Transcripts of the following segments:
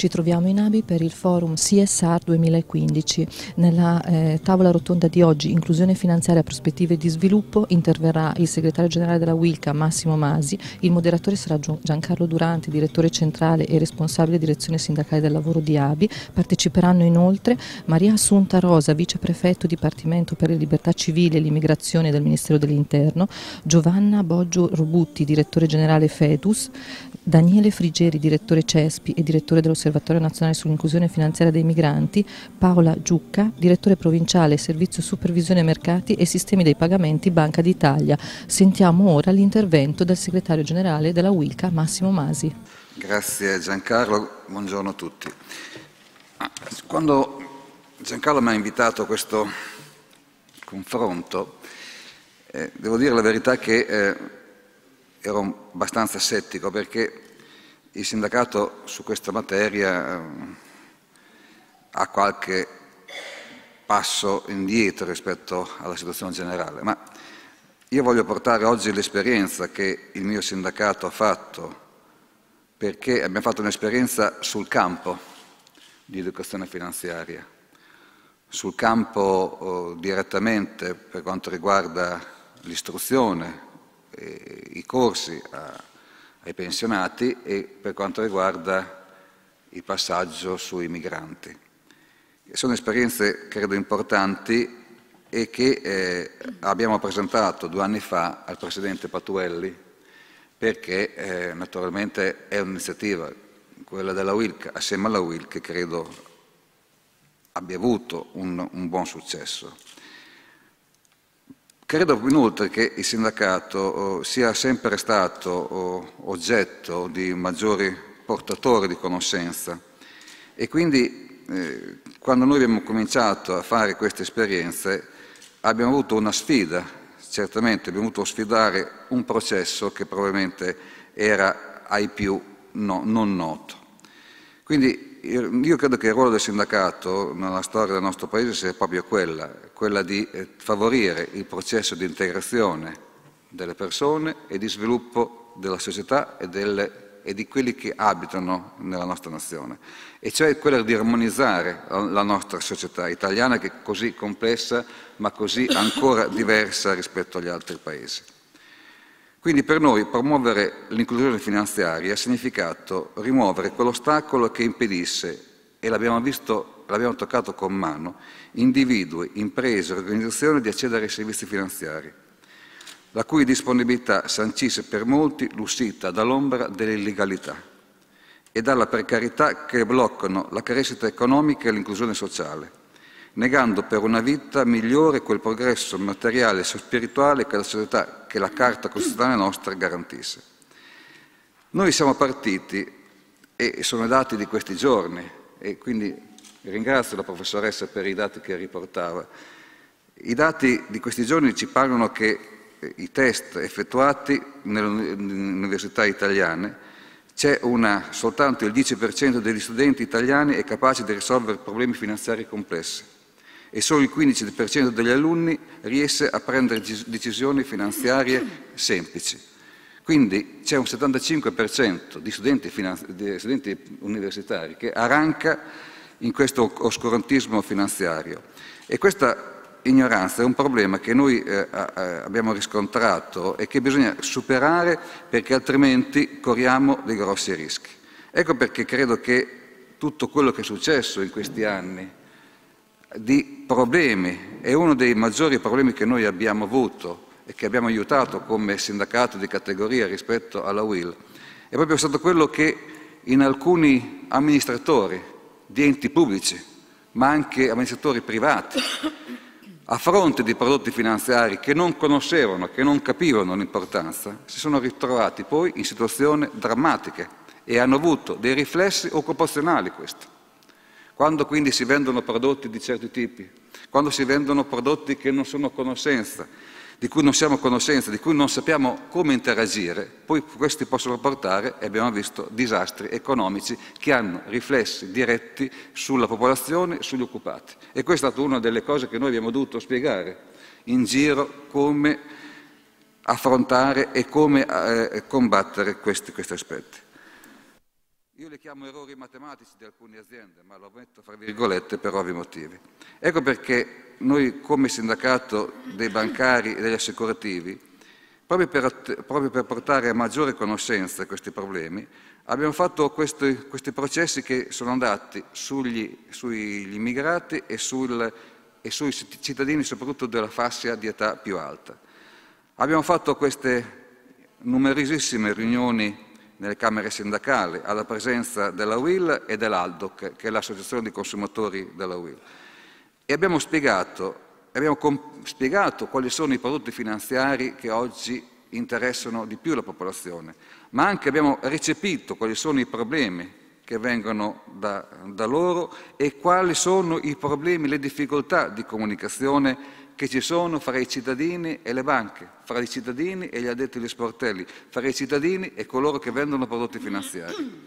Ci troviamo in ABI per il forum CSR 2015. Nella eh, tavola rotonda di oggi, inclusione finanziaria, prospettive di sviluppo, interverrà il segretario generale della WILCA Massimo Masi, il moderatore sarà Giancarlo Durante, direttore centrale e responsabile direzione sindacale del lavoro di ABI. Parteciperanno inoltre Maria Assunta Rosa, viceprefetto Dipartimento per le libertà civili e l'immigrazione del Ministero dell'Interno, Giovanna Boggio Robutti, direttore generale FEDUS, Daniele Frigeri, direttore CESPI e direttore dell'Osservatorio Nazionale sull'Inclusione Finanziaria dei Migranti, Paola Giucca, direttore provinciale Servizio Supervisione Mercati e Sistemi dei Pagamenti Banca d'Italia. Sentiamo ora l'intervento del segretario generale della Wilca, Massimo Masi. Grazie Giancarlo, buongiorno a tutti. Quando Giancarlo mi ha invitato a questo confronto, eh, devo dire la verità che... Eh, ero abbastanza scettico perché il sindacato su questa materia ehm, ha qualche passo indietro rispetto alla situazione generale, ma io voglio portare oggi l'esperienza che il mio sindacato ha fatto, perché abbiamo fatto un'esperienza sul campo di educazione finanziaria, sul campo oh, direttamente per quanto riguarda l'istruzione, eh, i corsi a, ai pensionati e per quanto riguarda il passaggio sui migranti. Sono esperienze, credo, importanti e che eh, abbiamo presentato due anni fa al Presidente Patuelli perché eh, naturalmente è un'iniziativa, quella della WILC, assieme alla WILC, che credo abbia avuto un, un buon successo. Credo inoltre che il sindacato oh, sia sempre stato oh, oggetto di maggiori portatori di conoscenza e quindi eh, quando noi abbiamo cominciato a fare queste esperienze abbiamo avuto una sfida, certamente abbiamo dovuto sfidare un processo che probabilmente era ai più no, non noto. Quindi io credo che il ruolo del sindacato nella storia del nostro Paese sia proprio quella, quella di eh, favorire il processo di integrazione delle persone e di sviluppo della società e, delle, e di quelli che abitano nella nostra nazione, e cioè quella di armonizzare eh, la nostra società italiana che è così complessa ma così ancora diversa rispetto agli altri paesi. Quindi per noi promuovere l'inclusione finanziaria ha significato rimuovere quell'ostacolo che impedisse, e l'abbiamo visto, l'abbiamo toccato con mano, individui, imprese, e organizzazioni di accedere ai servizi finanziari, la cui disponibilità sancisse per molti l'uscita dall'ombra dell'illegalità e dalla precarietà che bloccano la crescita economica e l'inclusione sociale negando per una vita migliore quel progresso materiale e spirituale che la, società, che la Carta Costituzionale nostra garantisse. Noi siamo partiti, e sono i dati di questi giorni, e quindi ringrazio la professoressa per i dati che riportava, i dati di questi giorni ci parlano che eh, i test effettuati nelle università italiane c'è una, soltanto il 10% degli studenti italiani è capace di risolvere problemi finanziari complessi e solo il 15% degli alunni riesce a prendere decisioni finanziarie semplici. Quindi c'è un 75% di studenti, di studenti universitari che arranca in questo oscurantismo finanziario. E questa ignoranza è un problema che noi eh, abbiamo riscontrato e che bisogna superare perché altrimenti corriamo dei grossi rischi. Ecco perché credo che tutto quello che è successo in questi anni di problemi e uno dei maggiori problemi che noi abbiamo avuto e che abbiamo aiutato come sindacato di categoria rispetto alla WIL è proprio stato quello che in alcuni amministratori di enti pubblici, ma anche amministratori privati, a fronte di prodotti finanziari che non conoscevano, che non capivano l'importanza, si sono ritrovati poi in situazioni drammatiche e hanno avuto dei riflessi occupazionali questi. Quando quindi si vendono prodotti di certi tipi, quando si vendono prodotti che non sono conoscenza, di cui non siamo a conoscenza, di cui non sappiamo come interagire, poi questi possono portare, abbiamo visto, disastri economici che hanno riflessi diretti sulla popolazione, sugli occupati. E questa è stata una delle cose che noi abbiamo dovuto spiegare in giro come affrontare e come eh, combattere questi, questi aspetti. Io li chiamo errori matematici di alcune aziende, ma lo metto fra virgolette per ovvi motivi. Ecco perché noi come sindacato dei bancari e degli assicurativi, proprio per, proprio per portare a maggiore conoscenza questi problemi, abbiamo fatto questi, questi processi che sono andati sugli, sugli immigrati e, sul, e sui cittadini soprattutto della fascia di età più alta. Abbiamo fatto queste numerosissime riunioni nelle Camere sindacali, alla presenza della UIL e dell'ALDOC, che è l'Associazione di Consumatori della UIL. E abbiamo spiegato, abbiamo spiegato quali sono i prodotti finanziari che oggi interessano di più la popolazione, ma anche abbiamo recepito quali sono i problemi che vengono da, da loro e quali sono i problemi, le difficoltà di comunicazione che ci sono fra i cittadini e le banche, fra i cittadini e gli addetti agli sportelli, fra i cittadini e coloro che vendono prodotti finanziari.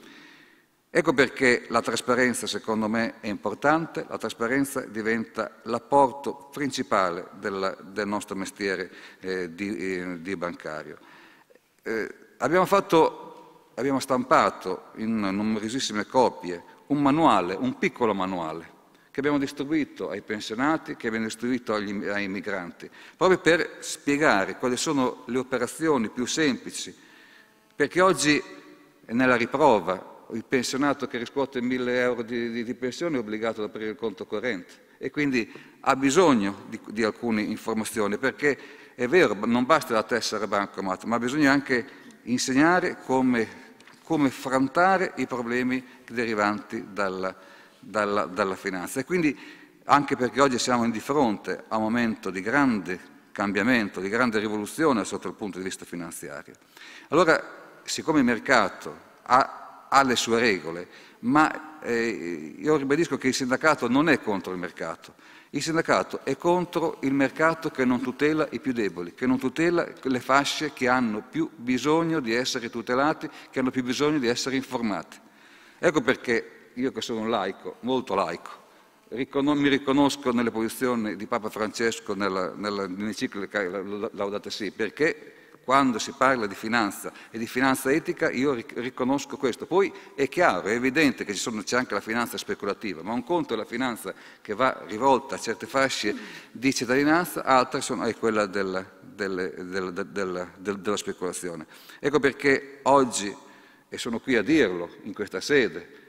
Ecco perché la trasparenza, secondo me, è importante, la trasparenza diventa l'apporto principale della, del nostro mestiere eh, di, eh, di, bancario. Eh, abbiamo, fatto, abbiamo stampato in numerosissime copie un manuale, un piccolo manuale, che abbiamo distribuito ai pensionati, che abbiamo distribuito agli, ai migranti, proprio per spiegare quali sono le operazioni più semplici, perché oggi nella riprova, il pensionato che riscuote 1000 euro di, di, di, pensione è obbligato ad aprire il conto corrente e quindi ha bisogno di, di alcune informazioni perché è vero, non basta la tessera bancomat, ma bisogna anche insegnare come, come, affrontare i problemi derivanti dalla, dalla, dalla finanza. E quindi anche perché oggi siamo di fronte a un momento di grande cambiamento, di grande rivoluzione sotto il punto di vista finanziario. Allora, siccome il mercato ha, ha le sue regole, ma eh, io ribadisco che il sindacato non è contro il mercato, il sindacato è contro il mercato che non tutela i più deboli, che non tutela le fasce che hanno più bisogno di essere tutelate, che hanno più bisogno di essere informate. Ecco perché io che sono un laico, molto laico, mi riconosco nelle posizioni di Papa Francesco nella, nella, Laudate sì, perché quando si parla di finanza e di finanza etica io riconosco questo. Poi è chiaro, è evidente che sono, c'è anche la finanza speculativa, ma un conto è la finanza che va rivolta a certe fasce di cittadinanza, altra sono, è quella della, della, della, della speculazione. Ecco perché oggi, e sono qui a dirlo in questa sede,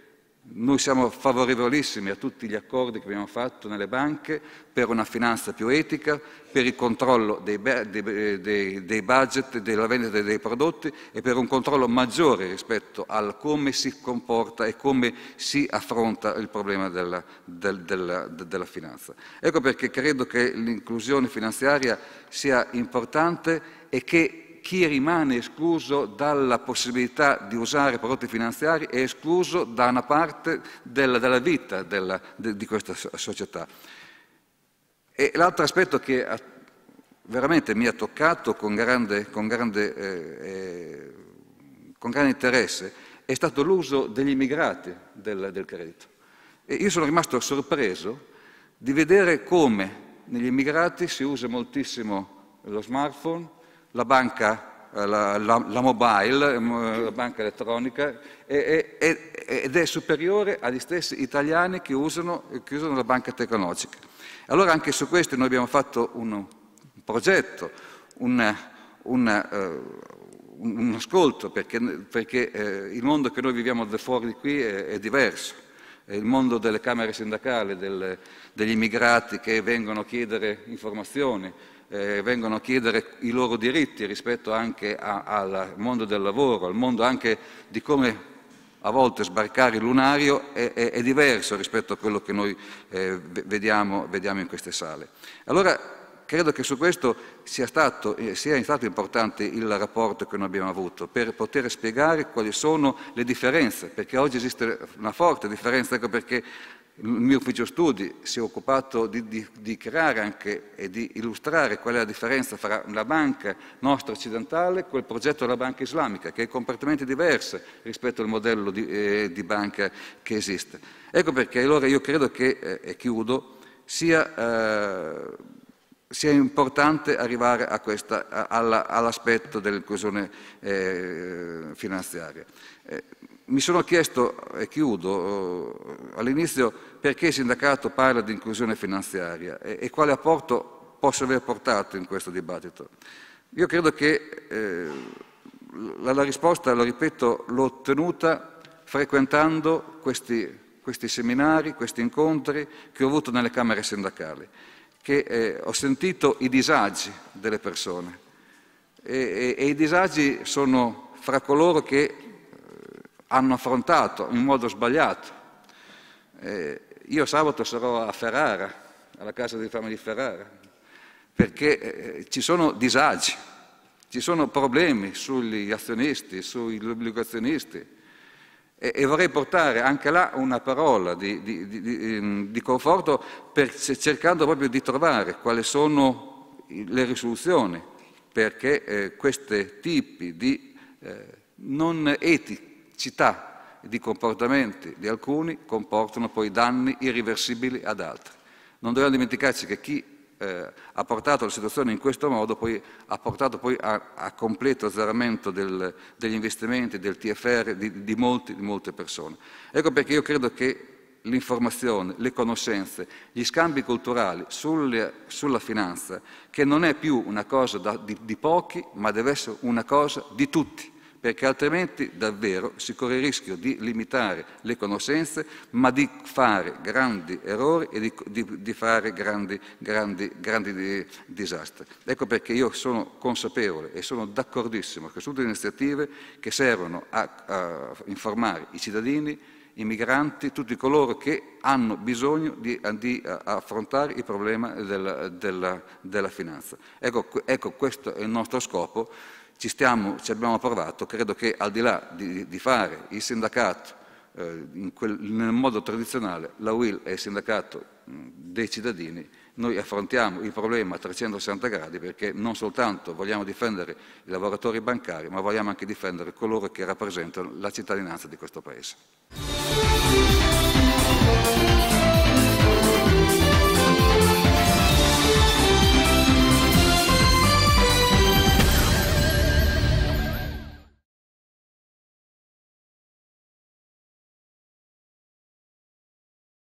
noi siamo favorevolissimi a tutti gli accordi che abbiamo fatto nelle banche per una finanza più etica, per il controllo dei, dei, dei, dei budget, della vendita dei prodotti e per un controllo maggiore rispetto al come si comporta e come si affronta il problema della, del, della, della finanza. Ecco perché credo che l'inclusione finanziaria sia importante e che chi rimane escluso dalla possibilità di usare prodotti finanziari è escluso da una parte della, della vita della, de, di questa società. E l'altro aspetto che ha, veramente mi ha toccato con grande, con grande, eh, eh, con grande interesse è stato l'uso degli immigrati del, del credito. E io sono rimasto sorpreso di vedere come negli immigrati si usa moltissimo lo smartphone, la banca eh, la, la, la, mobile, eh, la banca elettronica, è, è, ed è superiore agli stessi italiani che usano, che usano, la banca tecnologica. Allora anche su questo noi abbiamo fatto un, progetto, una, una, eh, uh, un, ascolto, perché, perché uh, il mondo che noi viviamo da fuori di qui è, è diverso. È il mondo delle camere sindacali, del, degli immigrati che vengono a chiedere informazioni, eh, vengono a chiedere i loro diritti rispetto anche a, al mondo del lavoro, al mondo anche di come a volte sbarcare il lunario è, è, è diverso rispetto a quello che noi eh, vediamo, vediamo, in queste sale. Allora, credo che su questo sia stato, eh, sia stato importante il rapporto che noi abbiamo avuto per poter spiegare quali sono le differenze, perché oggi esiste una forte differenza, ecco perché il mio ufficio studi si è occupato di, di, di, creare anche e di illustrare qual è la differenza tra la banca nostra occidentale e quel progetto della banca islamica, che è completamente diversa rispetto al modello di, eh, di, banca che esiste. Ecco perché allora io credo che, eh, e chiudo, sia, eh, sia importante arrivare questa, alla, all'aspetto dell'inclusione eh, finanziaria. Eh, mi sono chiesto, e chiudo, eh, all'inizio perché il sindacato parla di inclusione finanziaria e, e quale apporto posso aver portato in questo dibattito. Io credo che eh, la, la, risposta, lo ripeto, l'ho ottenuta frequentando questi, questi, seminari, questi incontri che ho avuto nelle camere sindacali, che eh, ho sentito i disagi delle persone e, e, e i disagi sono fra coloro che hanno affrontato in modo sbagliato. Eh, io sabato sarò a Ferrara, alla Casa dei Fame di Ferrara, perché eh, ci sono disagi, ci sono problemi sugli azionisti, sugli obbligazionisti e, e vorrei portare anche là una parola di, di, di, di ehm, conforto per, cercando proprio di trovare quali sono le risoluzioni perché eh, questi tipi di eh, non etiche città e di comportamenti di alcuni comportano poi danni irriversibili ad altri. Non dobbiamo dimenticarci che chi eh, ha portato la situazione in questo modo poi, ha portato poi a, a completo azzeramento del, degli investimenti, del TFR, di, di, molti, di molte persone. Ecco perché io credo che l'informazione, le conoscenze, gli scambi culturali sulle, sulla finanza, che non è più una cosa da, di, di pochi, ma deve essere una cosa di tutti perché altrimenti davvero si corre il rischio di limitare le conoscenze, ma di fare grandi errori e di, di, di fare grandi, grandi, grandi disastri. Ecco perché io sono consapevole e sono d'accordissimo che su tutte le iniziative che servono a, a informare i cittadini, i migranti, tutti coloro che hanno bisogno di, di affrontare il problema della, della, della finanza. Ecco, ecco, questo è il nostro scopo ci, stiamo, ci abbiamo provato, credo che al di là di, di fare il sindacato eh, Quel, nel modo tradizionale la UIL è il sindacato mm, dei cittadini, noi affrontiamo il problema a 360 gradi perché non soltanto vogliamo difendere i lavoratori bancari, ma vogliamo anche difendere coloro che rappresentano la cittadinanza di questo Paese.